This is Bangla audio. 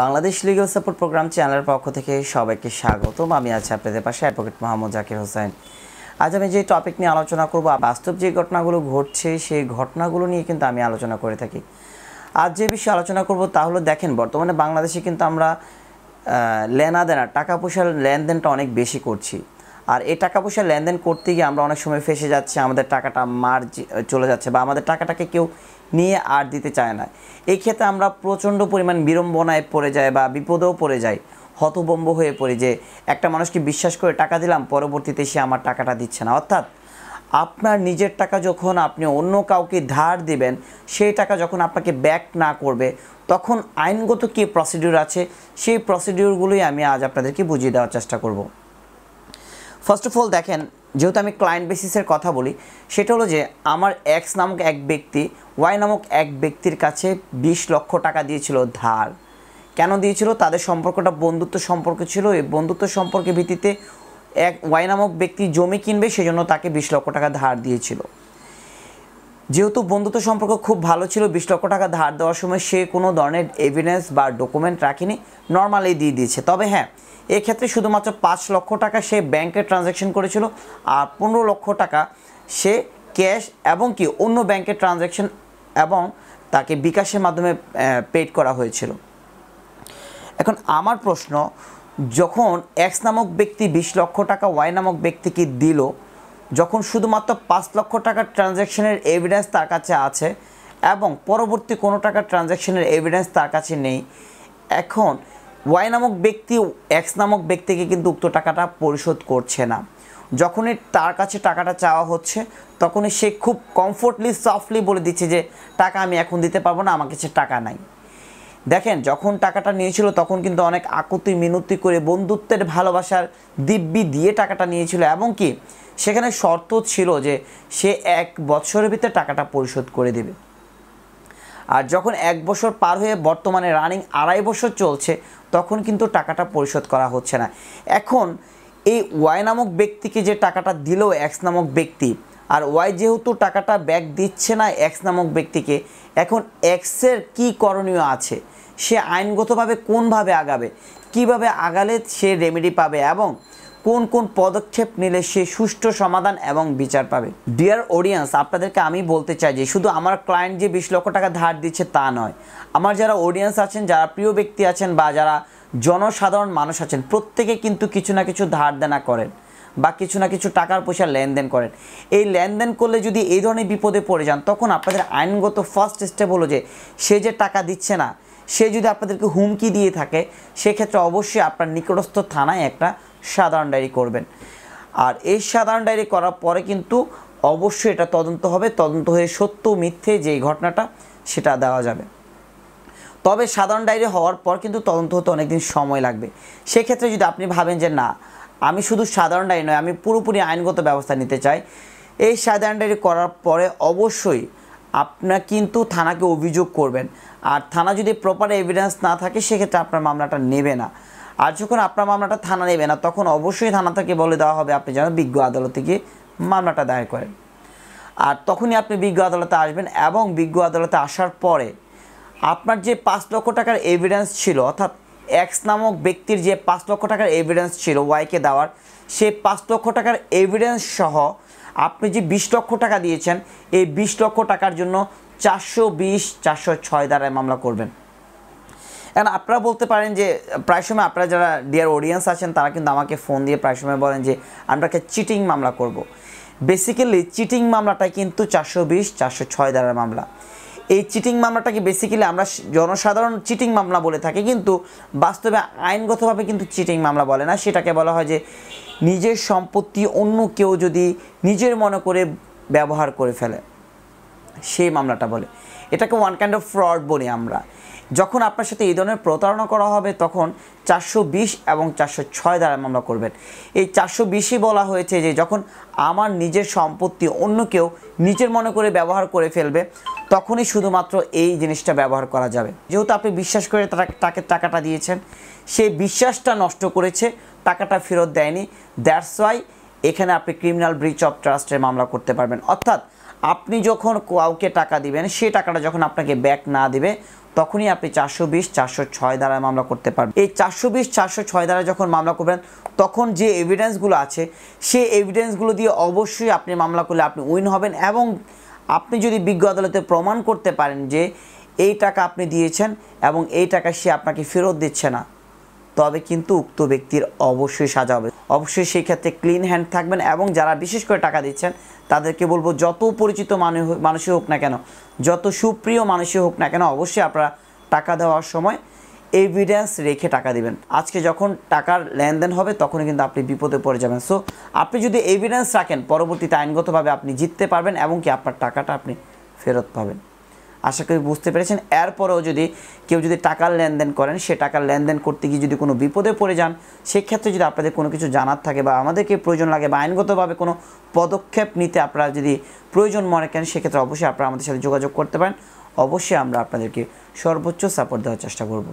বাংলাদেশ লিগাল সাপোর্ট প্রোগ্রাম চ্যানেলের পক্ষ থেকে সবাইকে স্বাগতম আমি আছি আপনাদের পাশে অ্যাডভোকেট মোহাম্মদ জাকির হোসেন আজ আমি যে টপিক নিয়ে আলোচনা করব বাস্তব যে ঘটনাগুলো ঘটছে সেই ঘটনাগুলো নিয়ে কিন্তু আমি আলোচনা করে থাকি আজ যে বিষয়ে আলোচনা করব তা হলো দেখেন বর্তমানে বাংলাদেশে কিন্তু আমরা লেনা দেনা টাকা পয়সার লেনদেনটা অনেক বেশি করছি আর এই টাকা পয়সা লেনদেন করতে গিয়ে আমরা অনেক সময় ফেসে যাচ্ছে আমাদের টাকাটা মার চলে যাচ্ছে বা আমাদের টাকাটাকে কেউ নিয়ে আর দিতে চায় না এই ক্ষেত্রে আমরা প্রচণ্ড পরিমাণ বিড়ম্বনায় পড়ে যায় বা বিপদেও পড়ে যাই হতবম্ব হয়ে পড়ে যে একটা মানুষকে বিশ্বাস করে টাকা দিলাম পরবর্তীতে সে আমার টাকাটা দিচ্ছে না অর্থাৎ আপনার নিজের টাকা যখন আপনি অন্য কাউকে ধার দেবেন সেই টাকা যখন আপনাকে ব্যাক না করবে তখন আইনগত কী প্রসিডিউর আছে সেই প্রসিডিউরগুলোই আমি আজ আপনাদেরকে বুঝিয়ে দেওয়ার চেষ্টা করব ফার্স্ট অফ অল দেখেন যেহেতু আমি ক্লায়েন্ট বেসিসের কথা বলি সেটা হলো যে আমার এক্স নামক এক ব্যক্তি ওয়াই নামক এক ব্যক্তির কাছে ২০ লক্ষ টাকা দিয়েছিল ধার কেন দিয়েছিল তাদের সম্পর্কটা বন্ধুত্ব সম্পর্ক ছিল এই বন্ধুত্ব সম্পর্কের ভিত্তিতে এক ওয়াই নামক ব্যক্তি জমি কিনবে সেজন্য তাকে বিশ লক্ষ টাকা ধার দিয়েছিল যেহেতু বন্ধুত্ব সম্পর্ক খুব ভালো ছিল বিশ লক্ষ টাকা ধার দেওয়ার সময় সে কোনো ধরনের এভিডেন্স বা ডকুমেন্ট রাখেনি নর্মালি দিয়ে দিয়েছে তবে হ্যাঁ এক্ষেত্রে শুধুমাত্র পাঁচ লক্ষ টাকা সে ব্যাংকে ট্রানজ্যাকশন করেছিল আর পনেরো লক্ষ টাকা সে ক্যাশ এবং কি অন্য ব্যাংকের ট্রানজ্যাকশন এবং তাকে বিকাশের মাধ্যমে পেড করা হয়েছিল এখন আমার প্রশ্ন যখন এক্স নামক ব্যক্তি বিশ লক্ষ টাকা ওয়াই নামক ব্যক্তিকে দিল যখন শুধুমাত্র পাঁচ লক্ষ টাকার ট্রানজ্যাকশনের এভিডেন্স তার কাছে আছে এবং পরবর্তী কোনো টাকার ট্রানজ্যাকশনের এভিডেন্স তার কাছে নেই এখন ওয়াই নামক ব্যক্তি এক্স নামক ব্যক্তিকে কিন্তু উক্ত টাকাটা পরিশোধ করছে না যখনই তার কাছে টাকাটা চাওয়া হচ্ছে তখনই সে খুব কমফোর্টলি সফটলি বলে দিচ্ছে যে টাকা আমি এখন দিতে পারবো না আমার কাছে টাকা নাই দেখেন যখন টাকাটা নিয়েছিল তখন কিন্তু অনেক আকুতি মিনতি করে বন্ধুত্বের ভালোবাসার দিব্যি দিয়ে টাকাটা নিয়েছিল এবং কি সেখানে শর্ত ছিল যে সে এক বছরের ভিতরে টাকাটা পরিশোধ করে দেবে আর যখন এক বছর পার হয়ে বর্তমানে রানিং আড়াই বছর চলছে তখন কিন্তু টাকাটা পরিশোধ করা হচ্ছে না এখন এই ওয়াই নামক ব্যক্তিকে যে টাকাটা দিল এক্স নামক ব্যক্তি আর ওয়াই যেহেতু টাকাটা ব্যাক দিচ্ছে না এক্স নামক ব্যক্তিকে এখন এক্সের কি করণীয় আছে সে আইনগতভাবে কোনভাবে আগাবে কিভাবে আগালে সে রেমেডি পাবে এবং কোন কোন পদক্ষেপ নিলে সে সুষ্ঠু সমাধান এবং বিচার পাবে ডিয়ার অডিয়েন্স আপনাদেরকে আমি বলতে চাই যে শুধু আমার ক্লায়েন্ট যে বিশ লক্ষ টাকা ধার দিচ্ছে তা নয় আমার যারা অডিয়েন্স আছেন যারা প্রিয় ব্যক্তি আছেন বা যারা জনসাধারণ মানুষ আছেন প্রত্যেকে কিন্তু কিছু না কিছু ধার দেনা করেন বা কিছু না কিছু টাকার পয়সা লেনদেন করেন এই লেনদেন করলে যদি এই ধরনের বিপদে পড়ে যান তখন আপনাদের আইনগত ফার্স্ট স্টেপ হলো যে সে যে টাকা দিচ্ছে না সে যদি আপনাদেরকে হুমকি দিয়ে থাকে সেক্ষেত্রে অবশ্যই আপনার নিকটস্থ থানায় একটা সাধারণ ডায়েরি করবেন আর এই সাধারণ ডায়েরি করার পরে কিন্তু অবশ্যই এটা তদন্ত হবে তদন্ত হয়ে সত্য মিথ্যে যেই ঘটনাটা সেটা দেওয়া যাবে তবে সাধারণ ডায়েরি হওয়ার পর কিন্তু তদন্ত হতে অনেক দিন সময় লাগবে সেক্ষেত্রে যদি আপনি ভাবেন যে না আমি শুধু সাধারণ ডায়েরি নয় আমি পুরোপুরি আইনগত ব্যবস্থা নিতে চাই এই সাধারণ ডায়েরি করার পরে অবশ্যই আপনার কিন্তু থানাকে অভিযোগ করবেন আর থানা যদি প্রপার এভিডেন্স না থাকে সেক্ষেত্রে আপনার মামলাটা নেবে না আর যখন আপনার মামলাটা থানা নেবে না তখন অবশ্যই থানা থেকে বলে দেওয়া হবে আপনি যেন বিজ্ঞ আদালতে গিয়ে মামলাটা দায়ের করেন আর তখনই আপনি বিজ্ঞ আদালতে আসবেন এবং বিজ্ঞ আদালতে আসার পরে আপনার যে পাঁচ লক্ষ টাকার এভিডেন্স ছিল অর্থাৎ এক্স নামক ব্যক্তির যে পাঁচ লক্ষ টাকার এভিডেন্স ছিল ওয়াইকে দেওয়ার সেই পাঁচ লক্ষ টাকার এভিডেন্স সহ আপনি যে বিশ লক্ষ টাকা দিয়েছেন এই বিশ লক্ষ টাকার জন্য চারশো বিশ চারশো ছয় দ্বারায় মামলা করবেন এখন আপনারা বলতে পারেন যে প্রায় সময় আপনারা যারা ডিয়ার অডিয়েন্স আছেন তারা কিন্তু আমাকে ফোন দিয়ে প্রায় সময় বলেন যে আমরাকে চিটিং মামলা করব। বেসিক্যালি চিটিং মামলাটা কিন্তু চারশো বিশ চারশো ছয় দ্বারার মামলা এই চিটিং মামলাটাকে বেসিক্যালি আমরা জনসাধারণ চিটিং মামলা বলে থাকি কিন্তু বাস্তবে আইনগতভাবে কিন্তু চিটিং মামলা বলে না সেটাকে বলা হয় যে নিজের সম্পত্তি অন্য কেউ যদি নিজের মনে করে ব্যবহার করে ফেলে সেই মামলাটা বলে এটাকে ওয়ান কাইন্ড অফ ফ্রড বলি আমরা যখন আপনার সাথে এই ধরনের প্রতারণা করা হবে তখন চারশো বিশ এবং চারশো ছয় দ্বারা মামলা করবেন এই চারশো বিশই বলা হয়েছে যে যখন আমার নিজের সম্পত্তি অন্য কেউ নিজের মনে করে ব্যবহার করে ফেলবে তখনই শুধুমাত্র এই জিনিসটা ব্যবহার করা যাবে যেহেতু আপনি বিশ্বাস করে তাকে টাকাটা দিয়েছেন সেই বিশ্বাসটা নষ্ট করেছে টাকাটা ফেরত দেয়নি দ্যাটস ওয়াই এখানে আপনি ক্রিমিনাল ব্রিচ অফ ট্রাস্টের মামলা করতে পারবেন অর্থাৎ আপনি যখন কাউকে টাকা দিবেন সেই টাকাটা যখন আপনাকে ব্যাক না দিবে তখনই আপনি চারশো বিশ চারশো ছয় দ্বারায় মামলা করতে পারবেন এই চারশো বিশ চারশো ছয় দ্বারা যখন মামলা করবেন তখন যে এভিডেন্সগুলো আছে সেই এভিডেন্সগুলো দিয়ে অবশ্যই আপনি মামলা করলে আপনি উইন হবেন এবং আপনি যদি বিজ্ঞ আদালতে প্রমাণ করতে পারেন যে এই টাকা আপনি দিয়েছেন এবং এই টাকা সে আপনাকে ফেরত দিচ্ছে না তবে কিন্তু উক্ত ব্যক্তির অবশ্যই সাজা হবে অবশ্যই সেই ক্ষেত্রে ক্লিন হ্যান্ড থাকবেন এবং যারা বিশেষ করে টাকা দিচ্ছেন তাদেরকে বলবো যত পরিচিত মানুষই হোক না কেন যত সুপ্রিয় মানুষই হোক না কেন অবশ্যই আপনারা টাকা দেওয়ার সময় এভিডেন্স রেখে টাকা দিবেন আজকে যখন টাকার লেনদেন হবে তখন কিন্তু আপনি বিপদে পড়ে যাবেন সো আপনি যদি এভিডেন্স রাখেন পরবর্তীতে আইনগতভাবে আপনি জিততে পারবেন এবং কি আপনার টাকাটা আপনি ফেরত পাবেন আশা করি বুঝতে পেরেছেন এরপরেও যদি কেউ যদি টাকার লেনদেন করেন সে টাকার লেনদেন করতে গিয়ে যদি কোনো বিপদে পড়ে যান সেক্ষেত্রে যদি আপনাদের কোনো কিছু জানার থাকে বা আমাদেরকে প্রয়োজন লাগে বা আইনগতভাবে কোনো পদক্ষেপ নিতে আপনারা যদি প্রয়োজন মনে করেন সেক্ষেত্রে অবশ্যই আপনারা আমাদের সাথে যোগাযোগ করতে পারেন অবশ্যই আমরা আপনাদেরকে সর্বোচ্চ সাপোর্ট দেওয়ার চেষ্টা করব